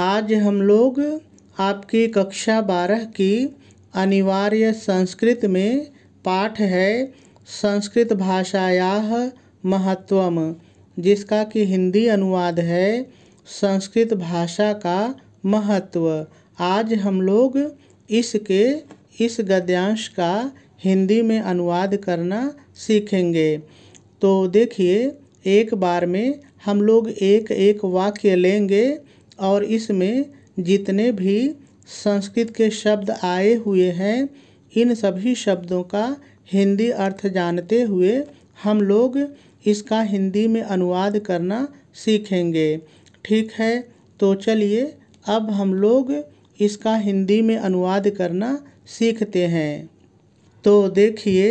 आज हम लोग आपकी कक्षा बारह की अनिवार्य संस्कृत में पाठ है संस्कृत भाषाया महत्वम जिसका कि हिंदी अनुवाद है संस्कृत भाषा का महत्व आज हम लोग इसके इस गद्यांश का हिंदी में अनुवाद करना सीखेंगे तो देखिए एक बार में हम लोग एक एक वाक्य लेंगे और इसमें जितने भी संस्कृत के शब्द आए हुए हैं इन सभी शब्दों का हिंदी अर्थ जानते हुए हम लोग इसका हिंदी में अनुवाद करना सीखेंगे ठीक है तो चलिए अब हम लोग इसका हिंदी में अनुवाद करना सीखते हैं तो देखिए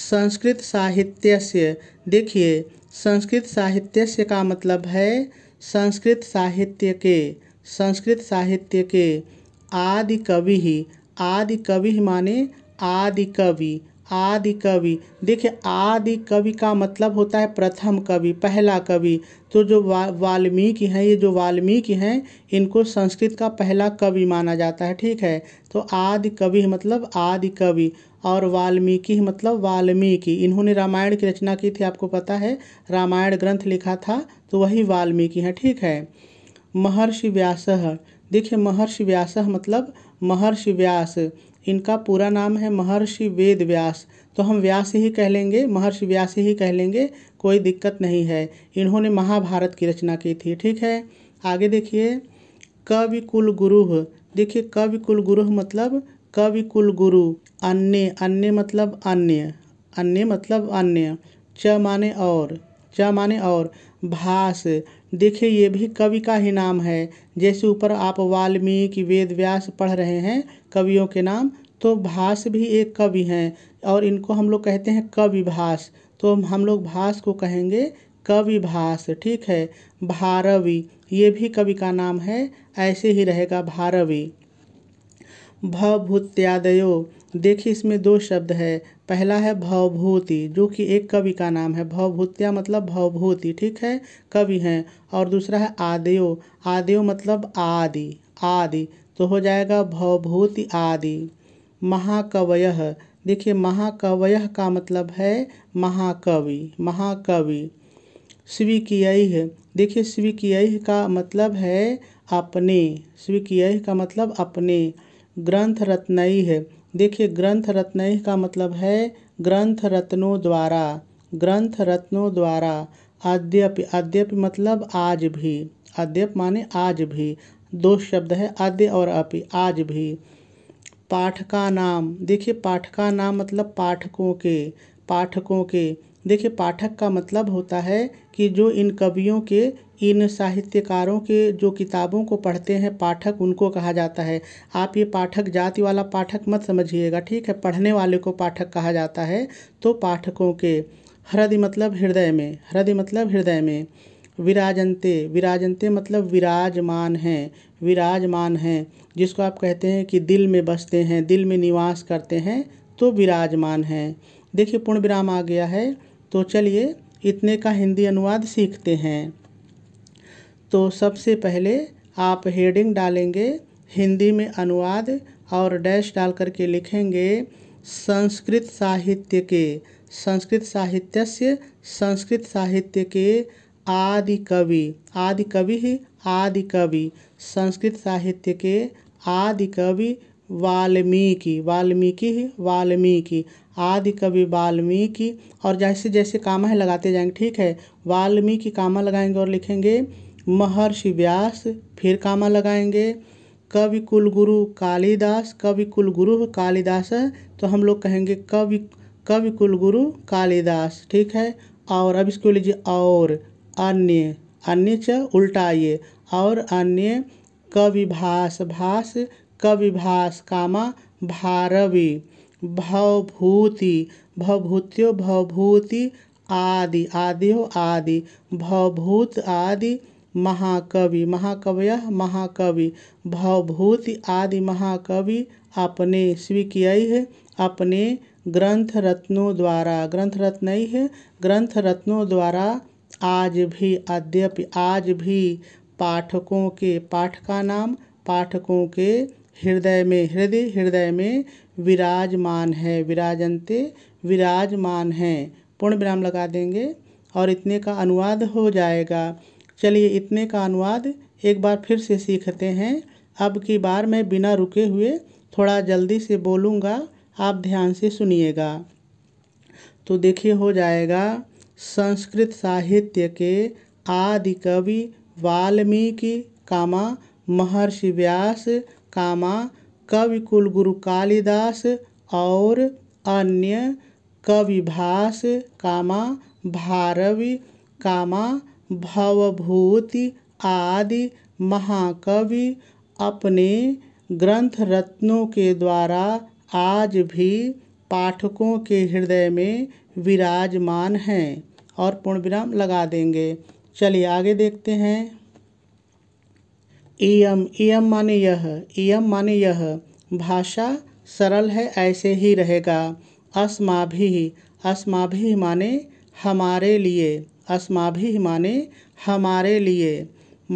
संस्कृत साहित्य से देखिए संस्कृत साहित्य से का मतलब है संस्कृत साहित्य के संस्कृत साहित्य के आदि कवि ही आदि कवि माने आदि कवि आदि कवि देखिए आदि कवि का मतलब होता है प्रथम कवि पहला कवि तो जो वा, वाल्मीकि हैं ये जो वाल्मीकि हैं इनको संस्कृत का पहला कवि माना जाता है ठीक है तो आदि कवि मतलब आदि कवि और वाल्मीकि मतलब वाल्मीकि इन्होंने रामायण की रचना की थी आपको पता है रामायण ग्रंथ लिखा था तो वही वाल्मीकि है ठीक है महर्षि व्यास देखिए महर्षि व्यास मतलब महर्षि व्यास इनका पूरा नाम है महर्षि वेद व्यास तो हम व्यास ही कह लेंगे महर्षि व्यास ही कह लेंगे कोई दिक्कत नहीं है इन्होंने महाभारत की रचना की थी ठीक है आगे देखिए कवि कुल गुरु देखिए कवि कुल गुरु मतलब कवि कुल गुरु अन्य अन्य मतलब अन्य अन्य मतलब अन्य च माने और च माने और भास देखिए ये भी कवि का ही नाम है जैसे ऊपर आप वाल्मीकि वेद व्यास पढ़ रहे हैं कवियों के नाम तो भास भी एक कवि हैं और इनको हम लोग कहते हैं कवि भास तो हम लोग भास को कहेंगे कवि भास ठीक है भारवी ये भी कवि का नाम है ऐसे ही रहेगा भारवी भवभूत्यादयो देखिए इसमें दो शब्द है पहला है भवभूति जो कि एक कवि का नाम है भवभूत्या मतलब भवभूति ठीक है कवि हैं और दूसरा है आदयो आदयो मतलब आदि आदि तो हो जाएगा भवभूति आदि महाकवय देखिए महाकवय का मतलब है महाकवि महाकवि स्वीकिय देखिए स्वीकिय का मतलब है अपने स्वीकिय का मतलब अपने ग्रंथ रत्नई है देखिए ग्रंथ रत्नई का मतलब है ग्रंथ रत्नों द्वारा ग्रंथ रत्नों द्वारा अद्यपि अद्यपि मतलब आज भी अद्यप माने आज भी दो शब्द है आद्य और अपि आज भी पाठ का नाम देखिए पाठ का नाम मतलब पाठकों के पाठकों के देखिए पाठक का मतलब होता है कि जो इन कवियों के इन साहित्यकारों के जो किताबों को पढ़ते हैं पाठक उनको कहा जाता है आप ये पाठक जाति वाला पाठक मत समझिएगा ठीक है पढ़ने वाले को पाठक कहा जाता है तो पाठकों के हृदय मतलब हृदय में हृदय मतलब हृदय में विराजनते विराजनते मतलब विराजमान हैं विराजमान हैं जिसको आप कहते हैं कि दिल में बसते हैं दिल में निवास करते हैं तो विराजमान हैं देखिए पूर्ण विराम आ गया है तो चलिए इतने का हिंदी अनुवाद सीखते हैं तो सबसे पहले आप हेडिंग डालेंगे हिंदी में अनुवाद और डैश डाल करके लिखेंगे संस्कृत साहित्य के संस्कृत साहित्य से संस्कृत साहित्य के आदि कवि आदि कवि ही आदि कवि संस्कृत साहित्य के आदि कवि वाल्मीकि वाल्मीकि ही वाल्मीकि आदि कवि वाल्मीकि और जैसे जैसे कामा है लगाते जाएंगे ठीक है वाल्मीकि कामा लगाएंगे और लिखेंगे महर्षि व्यास फिर कामा लगाएंगे कवि कुलगुरु कालिदास कवि कुलगुरु कालिदास है तो हम लोग कहेंगे कवि कवि कुलगुरु कालिदास ठीक है और अब इसको लीजिए और अन्य अन्य च उल्टा ये और अन्य कविभास भास कविभास कामा भारवी भवभूति भवभूत्यो भवभूति आदि आदियो आदि भवभूत आदि महाकवि महाकव्य महाकवि भवभूति आदि महाकवि अपने स्वीकिय है अपने ग्रंथ रत्नों द्वारा ग्रंथ रत्न है ग्रंथ रत्नों द्वारा आज भी अद्यपि आज भी पाठकों के पाठ का नाम पाठकों के हृदय में हृदय हृदय में विराजमान है विराजनते विराजमान है पूर्ण विराम लगा देंगे और इतने का अनुवाद हो जाएगा चलिए इतने का अनुवाद एक बार फिर से सीखते हैं अब की बार मैं बिना रुके हुए थोड़ा जल्दी से बोलूँगा आप ध्यान से सुनिएगा तो देखिए हो जाएगा संस्कृत साहित्य के आदि कवि वाल्मीकि कामा महर्षि व्यास कामा कवि कुलगुरु कालिदास और अन्य कविभास कामा भारवि कामा भवभूति आदि महाकवि अपने ग्रंथ रत्नों के द्वारा आज भी पाठकों के हृदय में विराजमान हैं और पूर्ण विराम लगा देंगे चलिए आगे देखते हैं इयम इयम माने यह इयम माने यह भाषा सरल है ऐसे ही रहेगा अस्माभि भी माने हमारे लिए अस्माभि माने हमारे लिए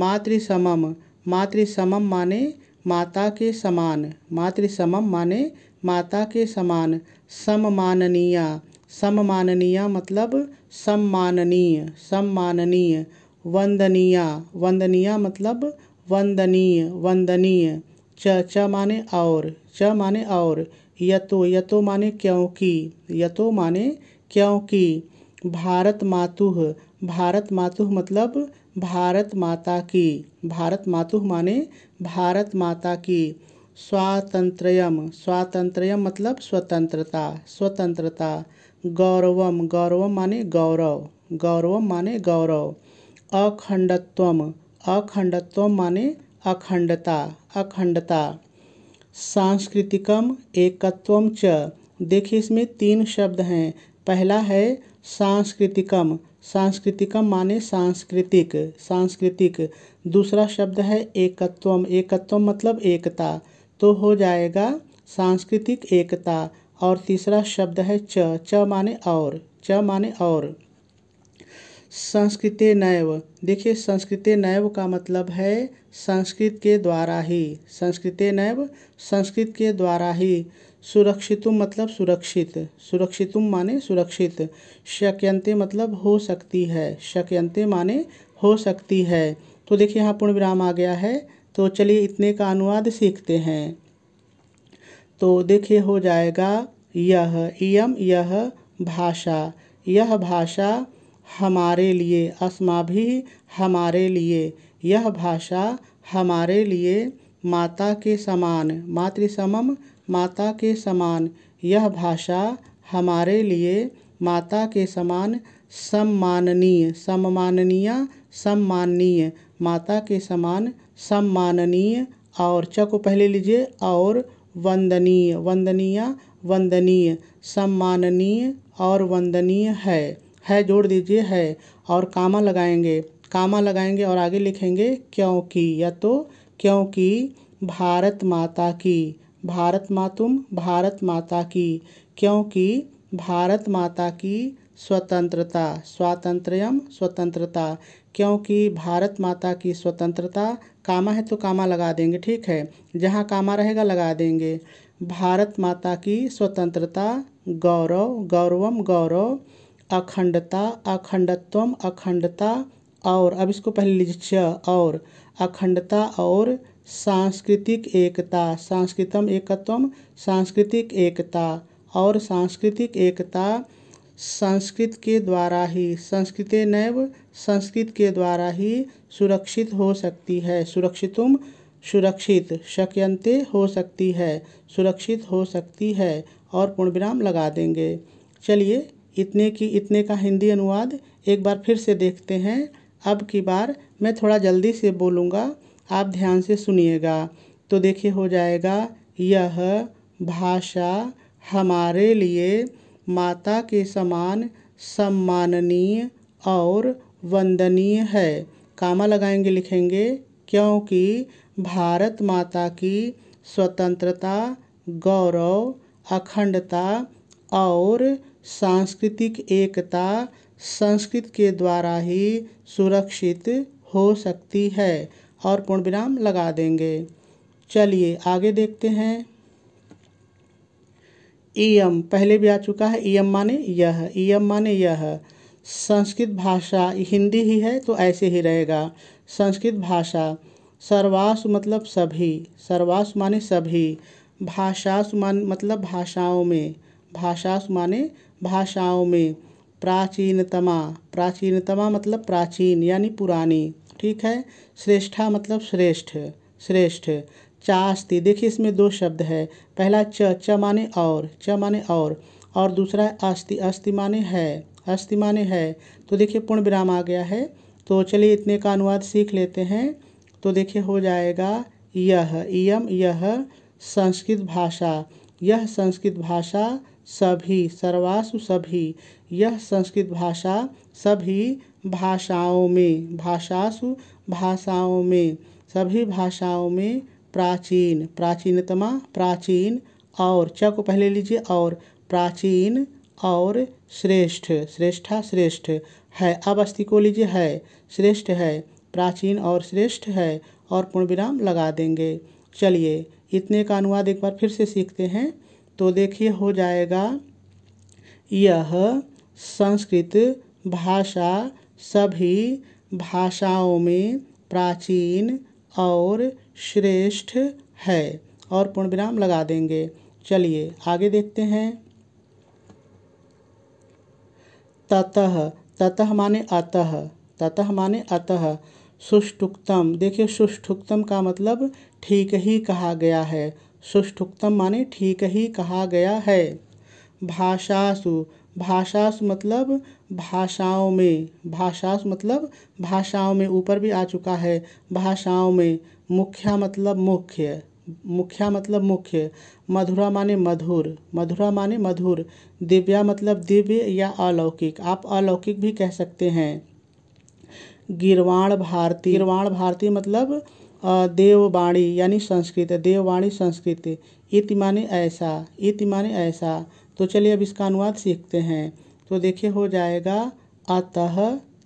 मातृसमम मातृसमम माने माता के समान मातृसमम माने माता के समान सममाननीय सममाननीय मतलब सम्माननीय सम्माननीय वंदनीय वंदनीय मतलब वंदनीय वंदनीय च च माने और च माने और यतो यतो माने क्योंकि यतो माने क्योंकि भारत मातुह भारत मातुह मतलब भारत माता की भारत मातुह माने भारत माता की स्वातंत्रयम स्वातंत्रयम मतलब स्वतंत्रता स्वतंत्रता गौरवम गौरवम माने गौरव गौरवम माने गौरव अखंडत्वम अखंडत्व माने अखंडता अखंडता सांस्कृतिकम एकत्वम च देखिए इसमें तीन शब्द हैं पहला है सांस्कृतिकम सांस्कृतिकम माने सांस्कृतिक सांस्कृतिक दूसरा शब्द है एकत्वम एकत्वम मतलब एकता तो हो जाएगा सांस्कृतिक एकता और तीसरा शब्द है च च माने और च माने और संस्कृत नैव देखिए संस्कृत नैव का मतलब है संस्कृत के द्वारा ही संस्कृत नैव संस्कृत के द्वारा ही सुरक्षितुम मतलब सुरक्षित सुरक्षितुम माने सुरक्षित शक्यंते मतलब हो सकती है शक्यंते माने हो सकती है तो देखिए यहाँ पूर्ण विराम आ गया है तो चलिए इतने का अनुवाद सीखते हैं तो देखिए हो जाएगा यह इम यह भाषा यह भाषा हमारे लिए अस्माभिः हमारे लिए यह भाषा हमारे लिए माता के समान मातृसमम माता के समान यह भाषा हमारे लिए माता के समान सम्माननीय सम्माननीय सम्माननीय माता के समान सम्माननीय और च को पहले लीजिए और वंदनीय वंदनीय वंदनीय सम्माननीय और वंदनीय है है जोड़ दीजिए है और कामा लगाएंगे कामा लगाएंगे और आगे लिखेंगे क्योंकि या तो क्योंकि भारत माता की भारत मातुम भारत माता की क्योंकि भारत माता की स्वतंत्रता स्वातंत्र्यम स्वतंत्रता क्योंकि भारत माता की स्वतंत्रता कामा है तो कामा लगा देंगे ठीक है जहाँ कामा रहेगा लगा देंगे भारत माता की स्वतंत्रता गौरव गौरवम गौरव अखंडता अखंडत्व अखंडता और अब इसको पहले लीजिए और अखंडता और सांस्कृतिक एकता सांस्कृतम एकत्वम सांस्कृतिक एकता और सांस्कृतिक एकता संस्कृत के द्वारा ही संस्कृत नैव संस्कृत के द्वारा ही सुरक्षित हो सकती है सुरक्षितुम सुरक्षित शक्यंते हो सकती है सुरक्षित हो सकती है और पूर्ण विराम लगा देंगे चलिए इतने की इतने का हिंदी अनुवाद एक बार फिर से देखते हैं अब की बार मैं थोड़ा जल्दी से बोलूँगा आप ध्यान से सुनिएगा तो देखिए हो जाएगा यह भाषा हमारे लिए माता के समान सम्माननीय और वंदनीय है कामा लगाएंगे लिखेंगे क्योंकि भारत माता की स्वतंत्रता गौरव अखंडता और सांस्कृतिक एकता संस्कृत के द्वारा ही सुरक्षित हो सकती है और पूर्ण विराम लगा देंगे चलिए आगे देखते हैं ईयम पहले भी आ चुका है ईयम माने यह ईयम माने यह संस्कृत भाषा हिंदी ही है तो ऐसे ही रहेगा संस्कृत भाषा सर्वास मतलब सभी सर्वास माने सभी भाषासु मान मतलब भाषाओं में भाषास माने भाषाओं में प्राचीनतमा प्राचीनतमा मतलब प्राचीन यानी पुरानी ठीक है श्रेष्ठा मतलब श्रेष्ठ श्रेष्ठ चास्ति देखिए इसमें दो शब्द है पहला च च माने और च माने और और दूसरा है अस्ति अस्थि माने है अस्थि माने है तो देखिए पूर्ण विराम आ गया है तो चलिए इतने का अनुवाद सीख लेते हैं तो देखिए हो जाएगा यह यम यह संस्कृत भाषा यह संस्कृत भाषा सभी सर्वासु सभी यह संस्कृत भाषा सभी भाषाओं में भाषासु भाषाओं में सभी भाषाओं में प्राचीन प्राचीनतमा प्राचीन और च को पहले लीजिए और प्राचीन और श्रेष्ठ श्रेष्ठा श्रेष्ठ है अब अस्थि को लीजिए है श्रेष्ठ है प्राचीन और श्रेष्ठ है और पूर्ण विराम लगा देंगे चलिए इतने का अनुवाद एक बार फिर से सीखते हैं तो देखिए हो जाएगा यह संस्कृत भाषा सभी भाषाओं में प्राचीन और श्रेष्ठ है और पूर्ण विराम लगा देंगे चलिए आगे देखते हैं ततः ततः माने अतः ततः माने अतः सुष्टुक्तम देखिए सुष्टुक्तम का मतलब ठीक ही कहा गया है सुष्ठुक्तम माने ठीक ही कहा गया है भाषासु भाषास मतलब भाषाओं में भाषास मतलब भाषाओं में ऊपर भी आ चुका है भाषाओं में मुख्या मतलब मुख्य मुख्या मतलब मुख्य मधुरा माने मधुर मधुरा माने मधुर दिव्या मतलब दिव्य या अलौकिक आप अलौकिक भी कह सकते हैं गिरवाण भारती गिरवाण भारती मतलब देववाणी यानी संस्कृत देववाणी संस्कृत इति माने ऐसा इति माने ऐसा तो चलिए अब इसका अनुवाद सीखते हैं तो देखिए हो जाएगा अतः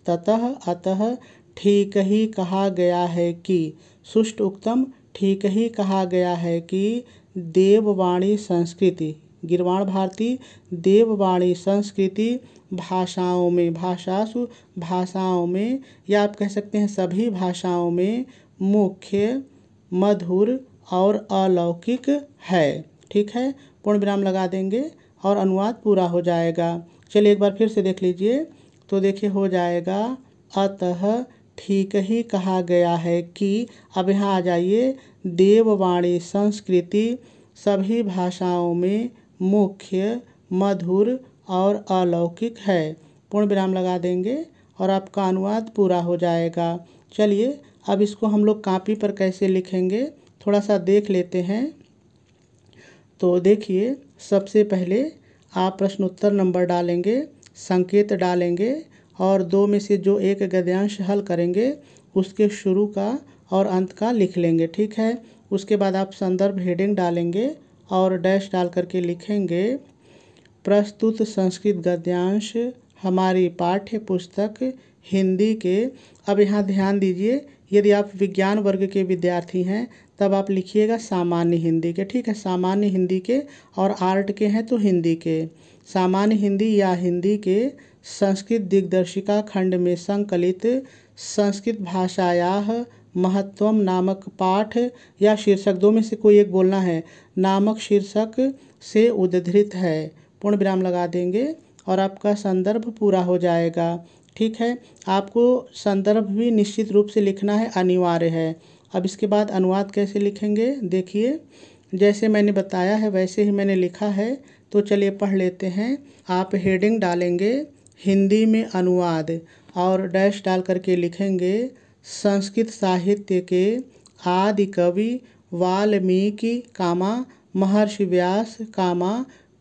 ततः अतः ठीक ही कहा गया है कि सुष्ट उक्तम ठीक ही कहा गया है कि देववाणी संस्कृति गिरवाण भारती देववाणी संस्कृति भाषाओं में भाषासु भाषाओं में या आप कह सकते हैं सभी भाषाओं में मुख्य मधुर और अलौकिक है ठीक है पूर्ण विराम लगा देंगे और अनुवाद पूरा हो जाएगा चलिए एक बार फिर से देख लीजिए तो देखिए हो जाएगा अतः ठीक ही कहा गया है कि अब यहाँ आ जाइए देववाणी संस्कृति सभी भाषाओं में मुख्य मधुर और अलौकिक है पूर्ण विराम लगा देंगे और आपका अनुवाद पूरा हो जाएगा चलिए अब इसको हम लोग कापी पर कैसे लिखेंगे थोड़ा सा देख लेते हैं तो देखिए सबसे पहले आप प्रश्नोत्तर नंबर डालेंगे संकेत डालेंगे और दो में से जो एक गद्यांश हल करेंगे उसके शुरू का और अंत का लिख लेंगे ठीक है उसके बाद आप संदर्भ हेडिंग डालेंगे और डैश डाल करके लिखेंगे प्रस्तुत संस्कृत गद्यांश हमारी पाठ्य पुस्तक हिंदी के अब यहाँ ध्यान दीजिए यदि आप विज्ञान वर्ग के विद्यार्थी हैं तब आप लिखिएगा सामान्य हिंदी के ठीक है सामान्य हिंदी के और आर्ट के हैं तो हिंदी के सामान्य हिंदी या हिंदी के संस्कृत दिग्दर्शिका खंड में संकलित संस्कृत भाषाया महत्वम नामक पाठ या शीर्षक दो में से कोई एक बोलना है नामक शीर्षक से उद्धृत है पूर्ण विराम लगा देंगे और आपका संदर्भ पूरा हो जाएगा ठीक है आपको संदर्भ भी निश्चित रूप से लिखना है अनिवार्य है अब इसके बाद अनुवाद कैसे लिखेंगे देखिए जैसे मैंने बताया है वैसे ही मैंने लिखा है तो चलिए पढ़ लेते हैं आप हेडिंग डालेंगे हिंदी में अनुवाद और डैश डाल करके लिखेंगे संस्कृत साहित्य के आदि कवि वाल्मीकि कामा महर्षि व्यास कामा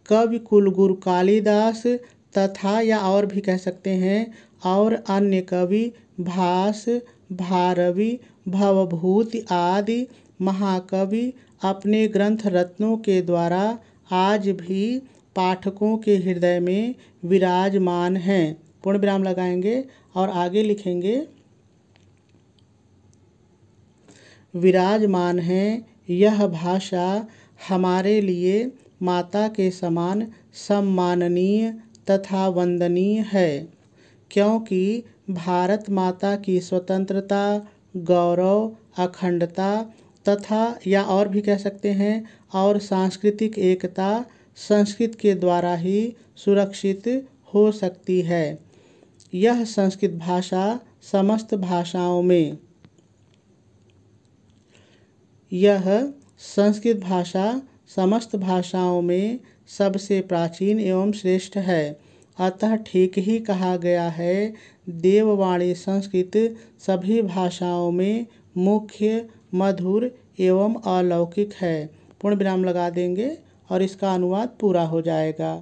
कवि कुलगुरु कालिदास तथा या और भी कह सकते हैं और अन्य कवि भास भारवि भवभूति आदि महाकवि अपने ग्रंथ रत्नों के द्वारा आज भी पाठकों के हृदय में विराजमान हैं पूर्ण विराम लगाएंगे और आगे लिखेंगे विराजमान हैं यह भाषा हमारे लिए माता के समान सम्माननीय तथा वंदनीय है क्योंकि भारत माता की स्वतंत्रता गौरव अखंडता तथा या और भी कह सकते हैं और सांस्कृतिक एकता संस्कृत के द्वारा ही सुरक्षित हो सकती है यह संस्कृत भाषा समस्त भाषाओं में यह संस्कृत भाषा समस्त भाषाओं में सबसे प्राचीन एवं श्रेष्ठ है अतः ठीक ही कहा गया है देववाणी संस्कृत सभी भाषाओं में मुख्य मधुर एवं अलौकिक है पूर्ण विराम लगा देंगे और इसका अनुवाद पूरा हो जाएगा